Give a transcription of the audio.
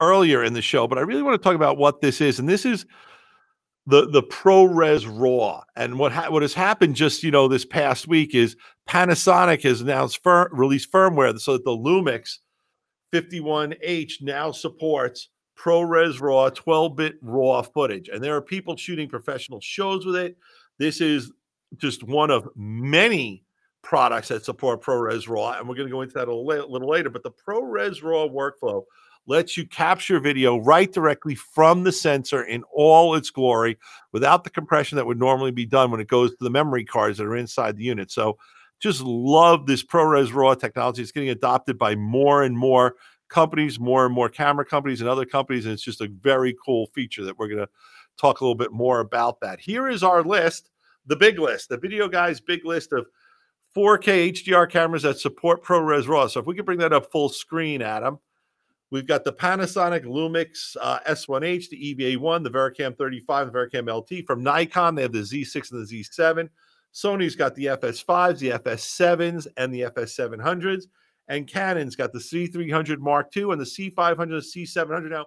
earlier in the show, but I really want to talk about what this is. And this is the the ProRes RAW. And what ha- what has happened just you know this past week is Panasonic has announced fir- released firmware so that the Lumix 51H now supports ProRes RAW 12-bit RAW footage. And there are people shooting professional shows with it. This is just one of many products that support ProRes RAW, and we're going to go into that a little, little later. But the ProRes RAW workflow lets you capture video right directly from the sensor in all its glory without the compression that would normally be done when it goes to the memory cards that are inside the unit. So just love this ProRes RAW technology. It's getting adopted by more and more companies, more and more camera companies and other companies. And it's just a very cool feature that we're going to talk a little bit more about that. Here is our list, the big list, the video guys' big list of 4K HDR cameras that support ProRes RAW. So if we could bring that up full screen, Adam. We've got the Panasonic Lumix uh, S1H, the EVA1, the Vericam 35, the Vericam LT. From Nikon, they have the Z6 and the Z7. Sony's got the FS5s, the FS7s, and the FS700s. And Canon's got the C300 Mark II and the C500 and C700. Now,